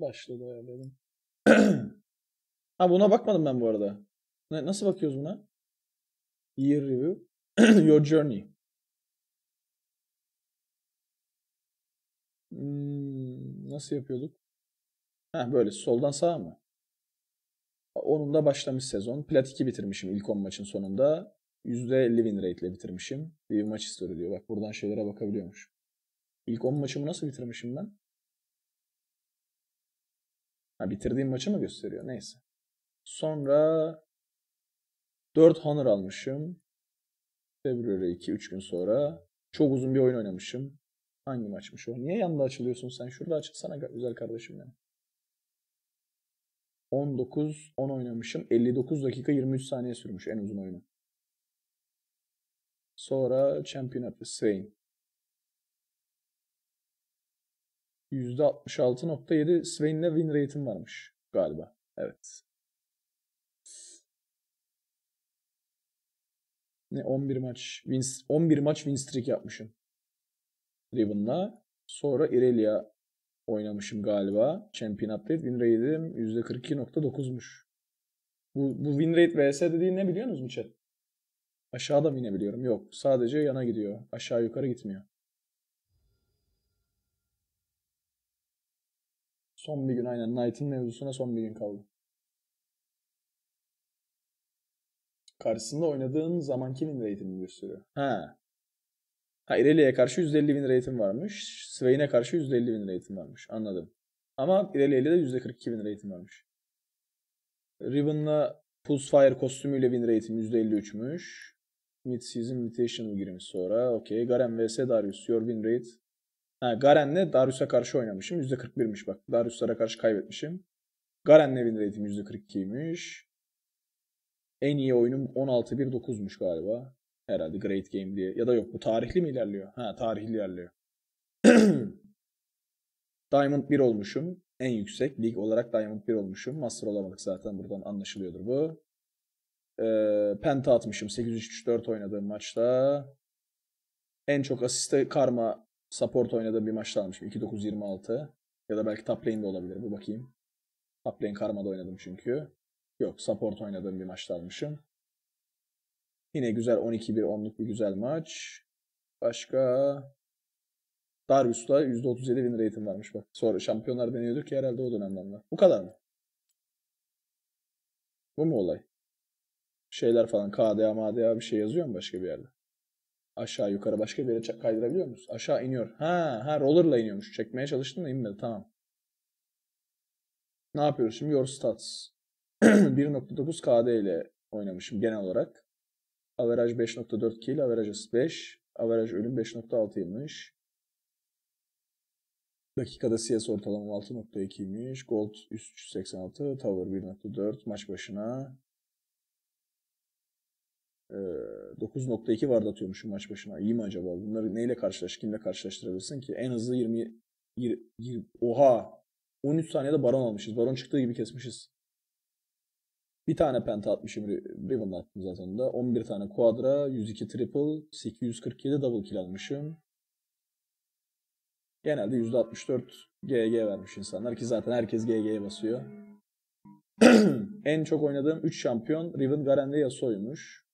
Başladı dedim. ha buna bakmadım ben bu arada. Ne, nasıl bakıyoruz buna? Year review. Your journey. Hmm, nasıl yapıyorduk? Ha böyle soldan sağa mı? Onun da başlamış sezon. Plat 2 bitirmişim ilk 10 maçın sonunda. %50 win rate ile bitirmişim. Bir maç istiyor diyor. Bak buradan şeylere bakabiliyormuş. İlk 10 maçımı nasıl bitirmişim ben? Ha, bitirdiğim maçı mı gösteriyor? Neyse. Sonra 4 Honor almışım. February 2 3 gün sonra. Çok uzun bir oyun oynamışım. Hangi maçmış o? Niye yanında açılıyorsun sen? Şurada açılsana güzel kardeşim benim. 19 10 oynamışım. 59 dakika 23 saniye sürmüş en uzun oyunu. Sonra Champion of the %66.7 Swain'le win rate'im varmış galiba. Evet. Ne 11 maç win 11 maç win streak yapmışım. Riven'la sonra Irelia oynamışım galiba. Champion Update win rate'im %42.9'muş. Bu, bu win rate vs dediğin ne biliyor musun chat? Aşağıda mı inebiliyorum? Yok. Sadece yana gidiyor. Aşağı yukarı gitmiyor. Son bir gün aynen. Knight'ın mevzusuna son bir gün kaldı. Karşısında oynadığın zaman kimin ratingini gösteriyor? Ha. Ha Irelia'ya karşı 150 bin rating varmış. Swain'e karşı 150 bin rating varmış. Anladım. Ama Irelia'yla de %42 bin rating varmış. Riven'la Pulse Fire kostümüyle win rating %53'müş. Mid Season Mutation'ı girmiş sonra. Okey. Garen vs Darius. Your win rate Ha, Garen'le Darius'a karşı oynamışım. %41'miş bak. Darius'lara karşı kaybetmişim. Garen'le win rate'im %42'ymiş. En iyi oyunum 16-1-9'muş galiba. Herhalde Great Game diye. Ya da yok bu tarihli mi ilerliyor? Ha tarihli ilerliyor. Diamond 1 olmuşum. En yüksek lig olarak Diamond 1 olmuşum. Master olamadık zaten buradan anlaşılıyordur bu. Ee, penta atmışım 8-3-4 oynadığım maçta. En çok asiste karma support oynadığı bir maçta almışım. 2.9.26 ya da belki top de olabilir. bu bakayım. Top lane karmada oynadım çünkü. Yok support oynadığım bir maçta almışım. Yine güzel 12-1-10'luk bir güzel maç. Başka Darius'la %37 win rate'im varmış bak. Sonra şampiyonlar deniyorduk ki herhalde o dönemden de. Bu kadar mı? Bu mu olay? Şeyler falan KDA MDA bir şey yazıyor mu başka bir yerde? Aşağı yukarı başka bir yere kaydırabiliyor musunuz? Aşağı iniyor. Ha, ha rollerla iniyormuş. Çekmeye çalıştım da inmedi. Tamam. Ne yapıyoruz şimdi? Your stats. 1.9 KD ile oynamışım genel olarak. Average 5.4 kill, Average 5. Average ölüm 5.6'ymış. Dakikada CS ortalama 6.2'ymiş. Gold 386, Tower 1.4 maç başına. E, ee, 9.2 vardı atıyormuşum maç başına. İyi mi acaba? Bunları neyle karşılaş, kimle karşılaştırabilirsin ki? En hızlı 20, 20, 20 oha 13 saniyede baron almışız. Baron çıktığı gibi kesmişiz. Bir tane penta atmışım Riven'la attım zaten de. 11 tane quadra, 102 triple, 847 double kill almışım. Genelde %64 GG vermiş insanlar ki zaten herkes GG'ye basıyor. en çok oynadığım 3 şampiyon Riven, Garen ve Yasuo'ymuş.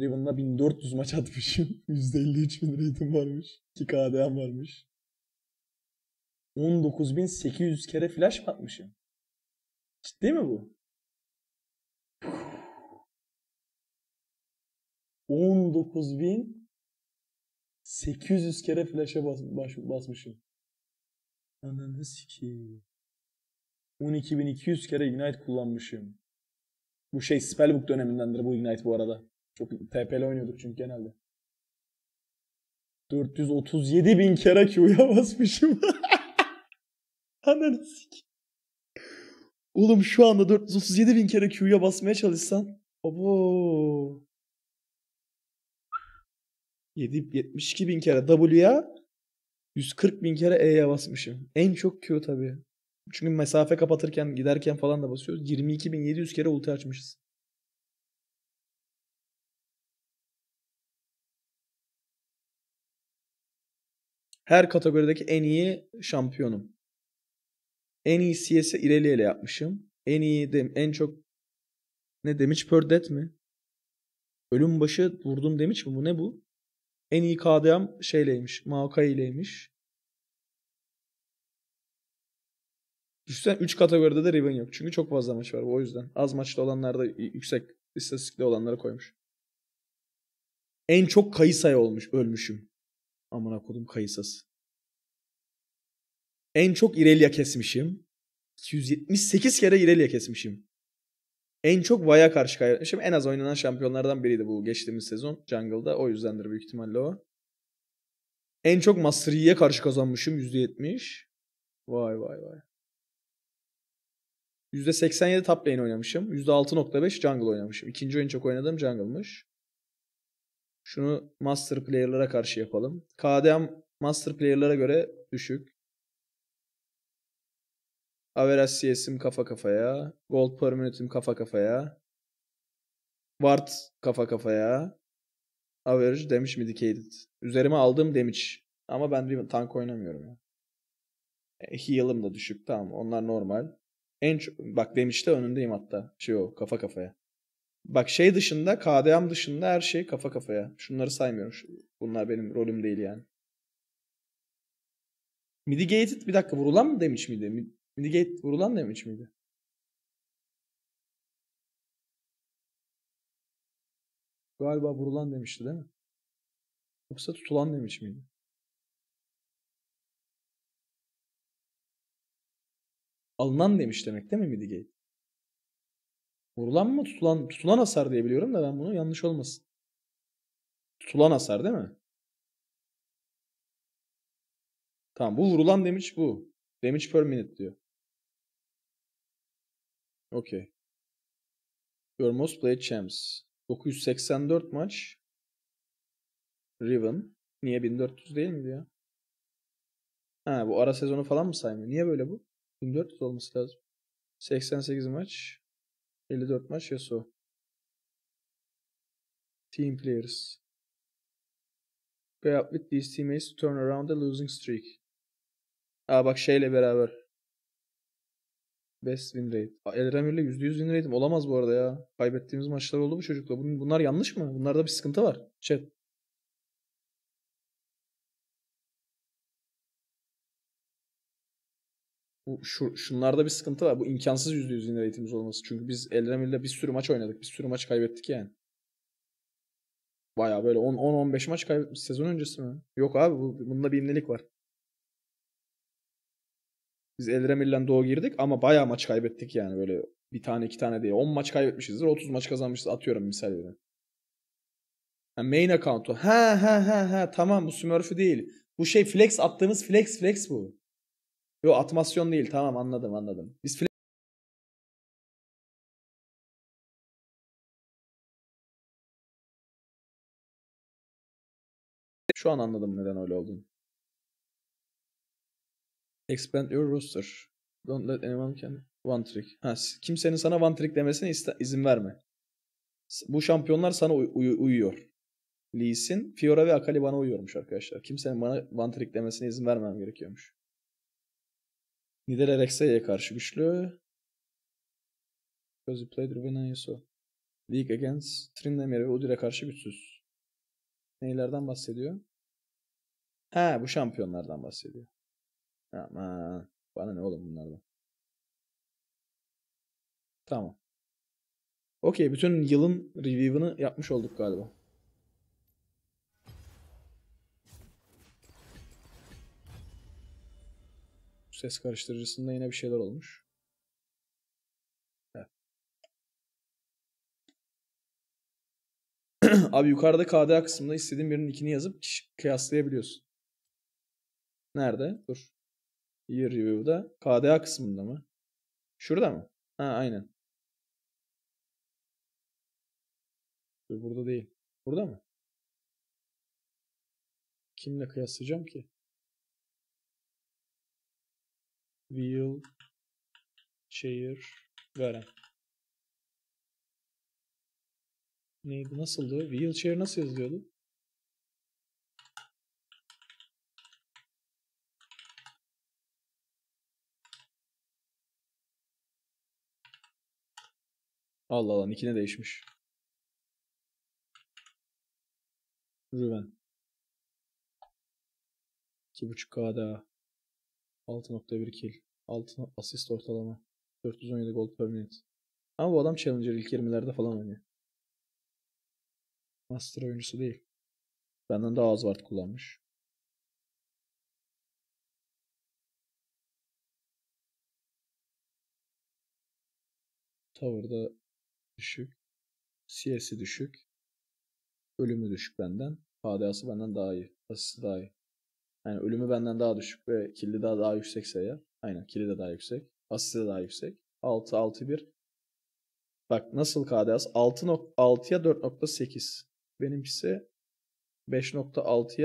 Raven'la 1400 maç atmışım. %53 bin rating varmış. 2 KDM varmış. 19.800 kere flash mı atmışım? Ciddi mi bu? 19.800 kere flash'a bas, baş, basmışım. Ananı ki 12.200 kere Ignite kullanmışım. Bu şey Spellbook dönemindendir bu Ignite bu arada. Çok TP'li oynuyorduk çünkü genelde. 437 bin kere Q'ya basmışım. Ananı Oğlum şu anda 437 bin kere Q'ya basmaya çalışsan. Abo. 72 bin kere W'ya 140 bin kere E'ye basmışım. En çok Q tabii. Çünkü mesafe kapatırken giderken falan da basıyoruz. 22.700 kere ulti açmışız. Her kategorideki en iyi şampiyonum. En iyi CS'i İreli ile yapmışım. En iyi dem en çok ne demiş per death mi? Ölüm başı vurdum demiş mi? Bu ne bu? En iyi KDM şeyleymiş. Maokai ileymiş. Düşünsen 3 kategoride de Riven yok. Çünkü çok fazla maç var o yüzden. Az maçlı olanlarda yüksek istatistikli olanlara koymuş. En çok sayı olmuş, ölmüşüm. Amına kodum kayısası. En çok İrelia kesmişim. 278 kere İrelia kesmişim. En çok Vaya karşı kaybetmişim. En az oynanan şampiyonlardan biriydi bu geçtiğimiz sezon Jungle'da. O yüzdendir büyük ihtimalle o. En çok Master Yi'ye karşı kazanmışım %70. Vay vay vay. %87 top lane oynamışım. %6.5 jungle oynamışım. İkinci en çok oynadığım jungle'mış. Şunu master player'lara karşı yapalım. KDM master player'lara göre düşük. Average CS'im kafa kafaya. Gold per minute'im kafa kafaya. Ward kafa kafaya. Average damage mitigated. Üzerime aldığım demiş. Ama ben bir tank oynamıyorum ya. E, heal'ım da düşük. Tamam onlar normal. En çok bak demiş de önündeyim hatta. Şey o kafa kafaya. Bak şey dışında, KDM dışında her şey kafa kafaya. Şunları saymıyorum. Bunlar benim rolüm değil yani. Mitigated bir dakika vurulan mı demiş miydi? Mitigate vurulan demiş miydi? Galiba vurulan demişti değil mi? Yoksa tutulan demiş miydi? Alınan demiş demek değil mi Midigate? Vurulan mı? Tutulan, tutulan hasar diye biliyorum da ben bunu yanlış olmasın. Tutulan hasar değil mi? Tamam bu vurulan demiş bu. Damage per minute diyor. Okey. Your most played champs. 984 maç. Riven. Niye 1400 değil mi diyor? Ha bu ara sezonu falan mı saymıyor? Niye böyle bu? 1400 olması lazım. 88 maç. 54 maç Yasuo. Team players. Pay up with these teammates to turn around the losing streak. Aa bak şeyle beraber. Best win rate. El Remir'le %100 win rate'im olamaz bu arada ya. Kaybettiğimiz maçlar oldu bu çocukla. Bunlar yanlış mı? Bunlarda bir sıkıntı var. Chat. şu, şunlarda bir sıkıntı var. Bu imkansız yüzde yüz win rate'imiz olması. Çünkü biz Elremir'le bir sürü maç oynadık. Bir sürü maç kaybettik yani. Baya böyle 10-15 maç kaybetmiş sezon öncesi mi? Yok abi bu, bunda bir inlilik var. Biz Elremir'le doğu girdik ama baya maç kaybettik yani böyle bir tane iki tane diye. 10 maç kaybetmişizdir 30 maç kazanmışız atıyorum misal Yani main account'u. Ha ha ha ha tamam bu Smurf'ü değil. Bu şey flex attığımız flex flex bu. Yo atmasyon değil tamam anladım anladım. Biz Şu an anladım neden öyle oldun. Expand your roster. Don't let anyone can one trick. Ha, kimsenin sana one trick demesine izin verme. Bu şampiyonlar sana uy- uy- uyuyor. Lee Sin, Fiora ve Akali bana uyuyormuş arkadaşlar. Kimsenin bana one trick demesine izin vermem gerekiyormuş. Nidal Alexey'e karşı güçlü. Because he played Ruben Ayuso. League against Trinlemere ve Udyr'e karşı güçsüz. Neylerden bahsediyor? Ha bu şampiyonlardan bahsediyor. Aman bana ne oğlum bunlardan. Tamam. Okey bütün yılın review'ını yapmış olduk galiba. Ses karıştırıcısında yine bir şeyler olmuş. Abi yukarıda KDA kısmında istediğin birinin ikini yazıp kıyaslayabiliyorsun. Nerede? Dur. Year Review'da. KDA kısmında mı? Şurada mı? Ha aynen. Dur burada değil. Burada mı? Kimle kıyaslayacağım ki? Wheel Share Veren. Neydi? Nasıldı? Wheel Wheelchair nasıl yazılıyordu? Allah Allah ikine değişmiş. Rüven. 2.5K daha. 6.1 kill. 6 asist ortalama. 417 gold per minute. Ama bu adam Challenger ilk 20'lerde falan oynuyor. Master oyuncusu değil. Benden daha az ward kullanmış. Tower'da düşük. CS'i düşük. Ölümü düşük benden. KDA'sı benden daha iyi. Asisti daha iyi. Yani ölümü benden daha düşük ve kilidi daha, daha yüksekse ya. Aynen kilidi de daha yüksek. Asisti de daha yüksek. 6, 6, 1. Bak nasıl KDA'sı? 6.6'ya 4.8. Benimkisi 5.6'ya